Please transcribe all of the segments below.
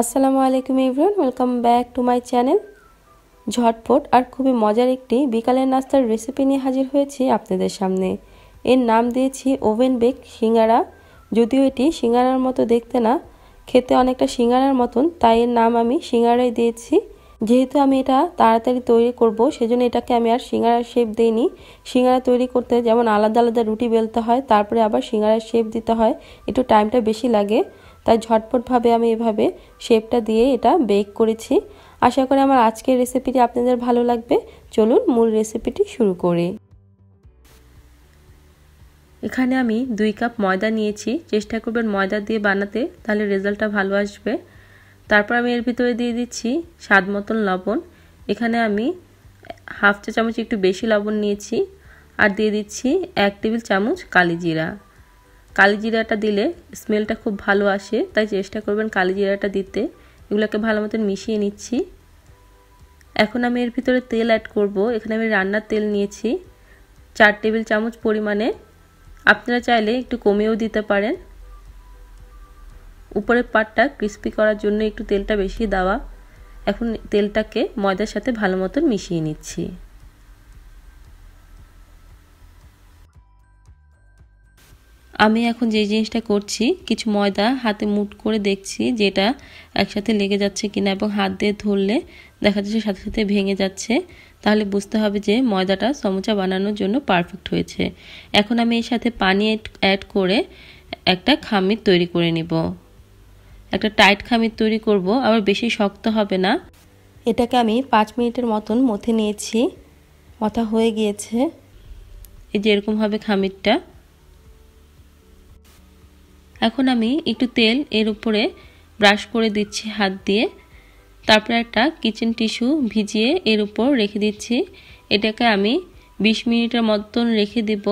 আসসালামু আলাইকুম everyone welcome back to my channel ঝটপট আর খুবই মজার একটি বিকালের নাস্তার রেসিপি নিয়ে হাজির হয়েছি আপনাদের সামনে এর নাম দিয়েছি ওভেন বেক সিঙ্গারা যদিও এটি সিঙ্গারার মতো দেখতে না খেতে অনেকটা সিঙ্গারার মতন তাই এর নাম আমি সিঙ্গারাই দিয়েছি যেহেতু আমি এটা তাড়াতাড়ি তৈরি করব সেজন্য এটাকে আমি আর সিঙ্গারার শেপ দিইনি সিঙ্গারা তৈরি করতে যেমন আলাদা আলাদা রুটি বেলতে হয় তারপরে আবার সিঙ্গারার শেপ দিতে হয় একটু টাইমটা বেশি লাগে তাই ঝটপটভাবে আমি এভাবে শেপটা দিয়ে এটা বেক করেছি আশা করি আমার আজকের রেসিপিটি আপনাদের ভালো লাগবে চলুন মূল রেসিপিটি শুরু করি এখানে আমি দুই কাপ ময়দা নিয়েছি চেষ্টা করবেন ময়দা দিয়ে বানাতে তাহলে রেজাল্টটা ভালো আসবে তারপর আমি এর ভিতরে দিয়ে দিচ্ছি স্বাদ মতন লবণ এখানে আমি হাফ চা চামচ একটু বেশি লবণ নিয়েছি আর দিয়ে দিচ্ছি এক টেবিল চামচ কালি জিরা কালি জিরাটা দিলে স্মেলটা খুব ভালো আসে তাই চেষ্টা করবেন কালি জিরাটা দিতে এগুলোকে ভালো মতন মিশিয়ে নিচ্ছি এখন আমি এর ভিতরে তেল অ্যাড করব এখানে আমি রান্নার তেল নিয়েছি চার টেবিল চামচ পরিমাণে আপনারা চাইলে একটু কমেও দিতে পারেন উপরের পাটটা ক্রিস্পি করার জন্য একটু তেলটা বেশি দেওয়া এখন তেলটাকে ময়দার সাথে ভালো মতন মিশিয়ে নিচ্ছি আমি এখন যে জিনিসটা করছি কিছু ময়দা হাতে মুট করে দেখছি যেটা একসাথে লেগে যাচ্ছে কিনা এবং হাত দিয়ে ধরলে দেখা যাচ্ছে সাথে সাথে ভেঙে যাচ্ছে তাহলে বুঝতে হবে যে ময়দাটা সমুচা বানানোর জন্য পারফেক্ট হয়েছে এখন আমি এর সাথে পানি অ্যাড করে একটা খামির তৈরি করে নিব একটা টাইট খামির তৈরি করব আবার বেশি শক্ত হবে না এটাকে আমি পাঁচ মিনিটের মতন মথে নিয়েছি মথা হয়ে গিয়েছে এই যে এরকমভাবে খামিরটা এখন আমি একটু তেল এর উপরে ব্রাশ করে দিচ্ছি হাত দিয়ে তারপরে একটা কিচেন টিস্যু ভিজিয়ে এর উপর রেখে দিচ্ছি এটাকে আমি বিশ মিনিটের মতন রেখে দেব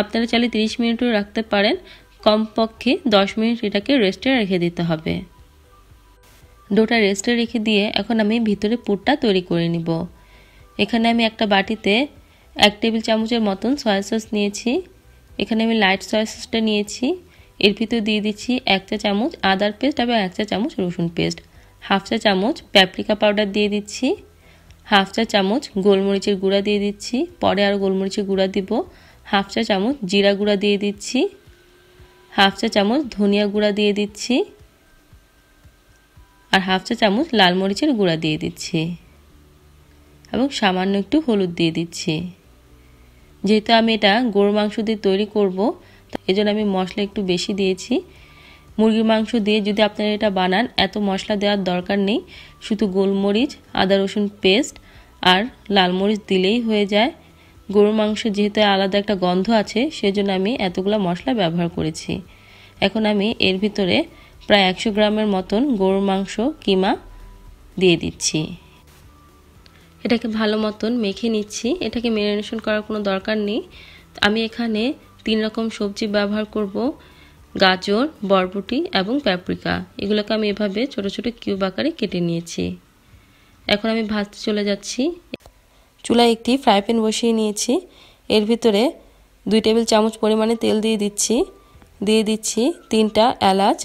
আপনারা চাইলে তিরিশ মিনিটও রাখতে পারেন কমপক্ষে দশ মিনিট এটাকে রেস্টে রেখে দিতে হবে ডোটা রেস্টে রেখে দিয়ে এখন আমি ভিতরে পুরটা তৈরি করে নিব এখানে আমি একটা বাটিতে এক টেবিল চামচের মতন সয়া সস নিয়েছি এখানে আমি লাইট সয়া সসটা নিয়েছি এর ভিতর দিয়ে দিচ্ছি এক চা চামচ আদার পেস্ট এবং এক চা চামচ রসুন পেস্ট হাফ চা চামচ প্যাপ্রিকা পাউডার দিয়ে দিচ্ছি হাফ চা চামচ গোলমরিচের গুঁড়া দিয়ে দিচ্ছি পরে আর গোলমরিচের গুঁড়া দিব হাফ চা চামচ জিরা গুঁড়া দিয়ে দিচ্ছি হাফ চা চামচ ধনিয়া গুঁড়া দিয়ে দিচ্ছি আর হাফ চা চামচ লাল মরিচের গুঁড়া দিয়ে দিচ্ছি এবং সামান্য একটু হলুদ দিয়ে দিচ্ছি যেহেতু আমি এটা গরু মাংস দিয়ে তৈরি করব এজন্য আমি মশলা একটু বেশি দিয়েছি মুরগির মাংস দিয়ে যদি আপনারা এটা বানান এত মশলা দেওয়ার দরকার নেই শুধু গোলমরিচ আদা রসুন পেস্ট আর লাল মরিচ দিলেই হয়ে যায় গরুর মাংস যেহেতু আলাদা একটা গন্ধ আছে সেজন্য আমি এতগুলো মশলা ব্যবহার করেছি এখন আমি এর ভিতরে প্রায় একশো গ্রামের মতন গরুর মাংস কিমা দিয়ে দিচ্ছি এটাকে ভালো মতন মেখে নিচ্ছি এটাকে মেরিনেশন করার কোনো দরকার নেই আমি এখানে তিন রকম সবজি ব্যবহার করব গাজর বরবটি এবং প্যাপরিকা এগুলোকে আমি এভাবে ছোট ছোট কিউব আকারে কেটে নিয়েছি এখন আমি ভাজতে চলে যাচ্ছি চুলায় একটি ফ্রাই প্যান বসিয়ে নিয়েছি এর ভিতরে দুই টেবিল চামচ পরিমাণে তেল দিয়ে দিচ্ছি দিয়ে দিচ্ছি তিনটা এলাচ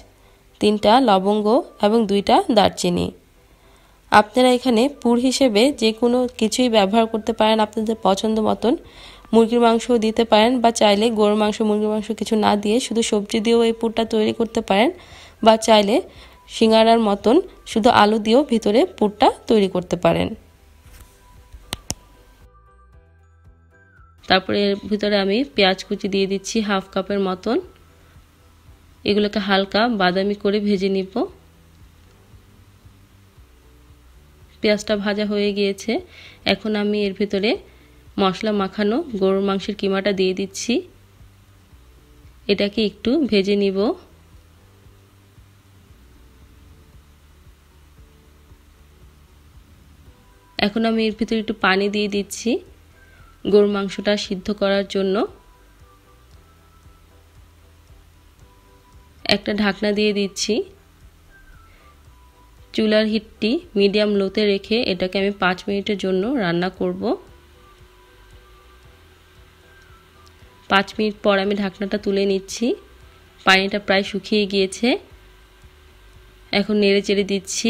তিনটা লবঙ্গ এবং দুইটা দারচিনি আপনারা এখানে পুর হিসেবে যে কোনো কিছুই ব্যবহার করতে পারেন আপনাদের পছন্দ মতন মুরগির মাংস দিতে পারেন বা চাইলে গরুর মাংস মুরগির মাংস কিছু না দিয়ে শুধু সবজি দিয়েও এই পুরটা তৈরি করতে পারেন বা চাইলে সিঙ্গারার মতন শুধু আলু দিয়েও ভিতরে পুরটা তৈরি করতে পারেন তারপরে এর ভিতরে আমি পেঁয়াজ কুচি দিয়ে দিচ্ছি হাফ কাপের মতন এগুলোকে হালকা বাদামি করে ভেজে নিব পেঁয়াজটা ভাজা হয়ে গিয়েছে এখন আমি এর ভিতরে মশলা মাখানো গরুর মাংসের কিমাটা দিয়ে দিচ্ছি এটাকে একটু ভেজে নিব এখন আমি এর ভিতরে একটু পানি দিয়ে দিচ্ছি গরুর মাংসটা সিদ্ধ করার জন্য একটা ঢাকনা দিয়ে দিচ্ছি চুলার হিটটি মিডিয়াম লোতে রেখে এটাকে আমি পাঁচ মিনিটের জন্য রান্না করব পাঁচ মিনিট পর আমি ঢাকনাটা তুলে নিচ্ছি পানিটা প্রায় শুকিয়ে গিয়েছে এখন নেড়ে চেড়ে দিচ্ছি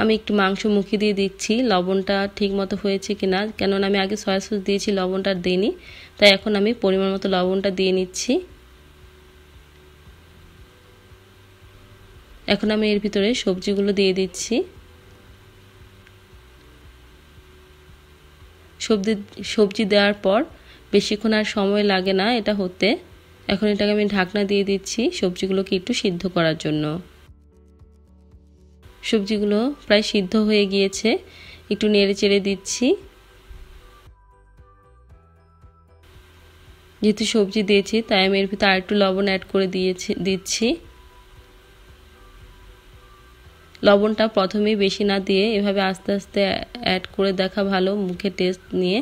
আমি একটু মাংস মুখে দিয়ে দিচ্ছি লবণটা ঠিক মতো হয়েছে কি না কেননা আমি আগে সয়া সস দিয়েছি লবণটা দিইনি তাই এখন আমি পরিমাণ মতো লবণটা দিয়ে নিচ্ছি এখন আমি এর ভিতরে সবজিগুলো দিয়ে দিচ্ছি সবজি সবজি দেওয়ার পর বেশিক্ষণ আর সময় লাগে না এটা হতে এখন এটাকে আমি ঢাকনা দিয়ে দিচ্ছি সবজিগুলোকে একটু সিদ্ধ করার জন্য সবজিগুলো প্রায় সিদ্ধ হয়ে গিয়েছে একটু নেড়ে চেড়ে দিচ্ছি যেহেতু সবজি দিয়েছি তাই আমি এর ভিতরে আর একটু লবণ অ্যাড করে দিয়েছি দিচ্ছি লবণটা প্রথমেই বেশি না দিয়ে এভাবে আস্তে আস্তে অ্যাড করে দেখা ভালো মুখে টেস্ট নিয়ে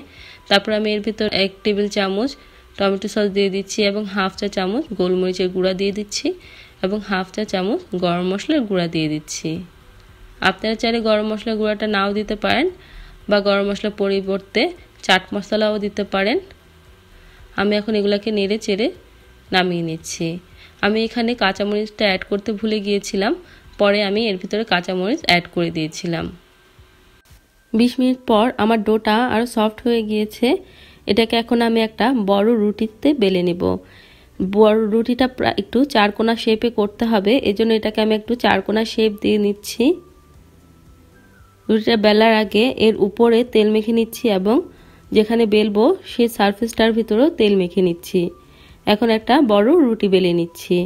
তারপর আমি এর ভিতর এক টেবিল চামচ টমেটো সস দিয়ে দিচ্ছি এবং হাফ চা চামচ গোলমরিচের গুঁড়া দিয়ে দিচ্ছি এবং হাফ চা চামচ গরম মশলার গুঁড়া দিয়ে দিচ্ছি আপনারা চাইলে গরম মশলার গুঁড়াটা নাও দিতে পারেন বা গরম মশলা পরিবর্তে চাট মশলাও দিতে পারেন আমি এখন এগুলাকে নেড়ে চেড়ে নামিয়ে নিচ্ছি আমি এখানে কাঁচামরিচটা অ্যাড করতে ভুলে গিয়েছিলাম পরে আমি এর ভিতরে কাঁচামরিচ অ্যাড করে দিয়েছিলাম বিশ মিনিট পর আমার ডোটা আরও সফট হয়ে গিয়েছে এটাকে এখন আমি একটা বড় রুটিতে বেলে নেব বড় রুটিটা একটু চারকোনা শেপে করতে হবে এজন্য এটাকে আমি একটু চারকোনা শেপ দিয়ে নিচ্ছি রুটিটা বেলার আগে এর উপরে তেল মেখে নিচ্ছি এবং যেখানে বেলবো সেই সারফেসটার ভিতরেও তেল মেখে নিচ্ছি এখন একটা বড় রুটি বেলে নিচ্ছি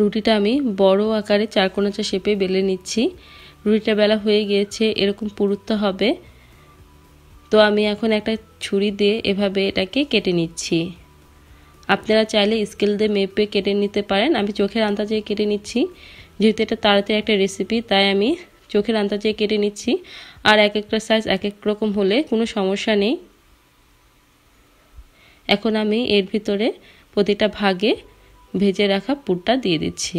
রুটিটা আমি বড় আকারে কোনাচা শেপে বেলে নিচ্ছি রুটিটা বেলা হয়ে গিয়েছে এরকম পুরুত্ব হবে তো আমি এখন একটা ছুরি দিয়ে এভাবে এটাকে কেটে নিচ্ছি আপনারা চাইলে স্কেল দিয়ে মেপে কেটে নিতে পারেন আমি চোখের আন্দাজে কেটে নিচ্ছি যেহেতু এটা তাড়াতাড়ি একটা রেসিপি তাই আমি চোখের আন্দাজে কেটে নিচ্ছি আর এক একটা সাইজ এক এক রকম হলে কোনো সমস্যা নেই এখন আমি এর ভিতরে প্রতিটা ভাগে ভেজে রাখা পুরটা দিয়ে দিচ্ছি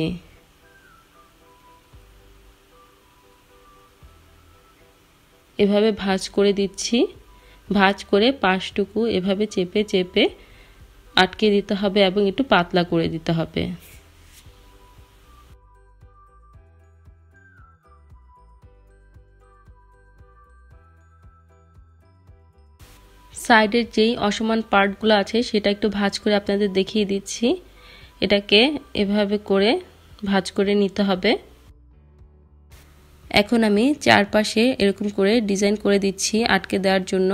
এভাবে ভাজ করে দিচ্ছি ভাজ করে পাশটুকু এভাবে চেপে চেপে আটকে দিতে হবে এবং একটু পাতলা করে দিতে হবে সাইডের যেই অসমান পার্টগুলো আছে সেটা একটু ভাজ করে আপনাদের দেখিয়ে দিচ্ছি এটাকে এভাবে করে ভাজ করে নিতে হবে এখন আমি চারপাশে এরকম করে ডিজাইন করে দিচ্ছি আটকে দেওয়ার জন্য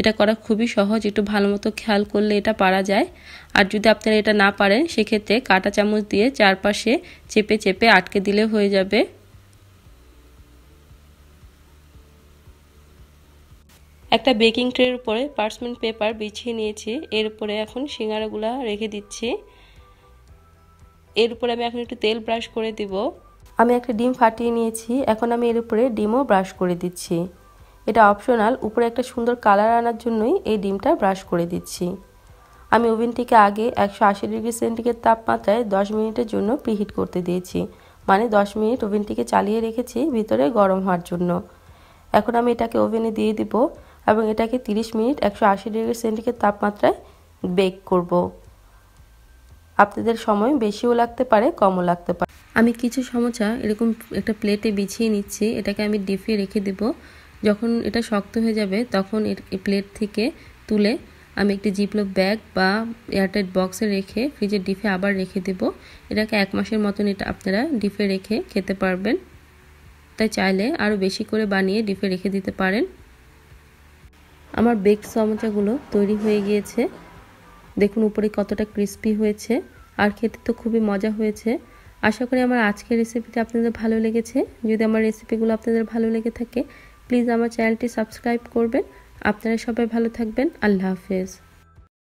এটা করা খুবই সহজ একটু ভালো মতো খেয়াল করলে এটা পারা যায় আর যদি আপনারা এটা না পারেন সেক্ষেত্রে কাটা চামচ দিয়ে চারপাশে চেপে চেপে আটকে দিলে হয়ে যাবে একটা বেকিং ট্রের উপরে পার্সমেন্ট পেপার বিছিয়ে নিয়েছি এর উপরে এখন সিঙ্গারাগুলা রেখে দিচ্ছি এর উপরে আমি এখন একটু তেল ব্রাশ করে দিব আমি একটা ডিম ফাটিয়ে নিয়েছি এখন আমি এর উপরে ডিমও ব্রাশ করে দিচ্ছি এটা অপশনাল উপরে একটা সুন্দর কালার আনার জন্যই এই ডিমটা ব্রাশ করে দিচ্ছি আমি ওভেনটিকে আগে একশো আশি ডিগ্রি সেন্টিগ্রেড তাপমাত্রায় দশ মিনিটের জন্য প্রিহিট করতে দিয়েছি মানে দশ মিনিট ওভেনটিকে চালিয়ে রেখেছি ভিতরে গরম হওয়ার জন্য এখন আমি এটাকে ওভেনে দিয়ে দিব এবং এটাকে 30 মিনিট একশো আশি ডিগ্রি সেন্টিগ্রেড তাপমাত্রায় বেক করবো আপনাদের সময় বেশিও লাগতে পারে কমও লাগতে পারে আমি কিছু সমোচা এরকম একটা প্লেটে বিছিয়ে নিচ্ছি এটাকে আমি ডিপে রেখে দেব যখন এটা শক্ত হয়ে যাবে তখন এই প্লেট থেকে তুলে আমি একটি জিপলো ব্যাগ বা এয়ারটাইট বক্সে রেখে ফ্রিজের ডিফে আবার রেখে দেব এটাকে এক মাসের মতন এটা আপনারা ডিফে রেখে খেতে পারবেন তাই চাইলে আরও বেশি করে বানিয়ে ডিফে রেখে দিতে পারেন আমার বেক সমোচাগুলো তৈরি হয়ে গিয়েছে দেখুন উপরে কতটা ক্রিস্পি হয়েছে আর খেতে তো খুবই মজা হয়েছে আশা করি আমার আজকের রেসিপিটি আপনাদের ভালো লেগেছে যদি আমার রেসিপিগুলো আপনাদের ভালো লেগে থাকে প্লিজ আমার চ্যানেলটি সাবস্ক্রাইব করবেন আপনারা সবাই ভালো থাকবেন আল্লাহ হাফেজ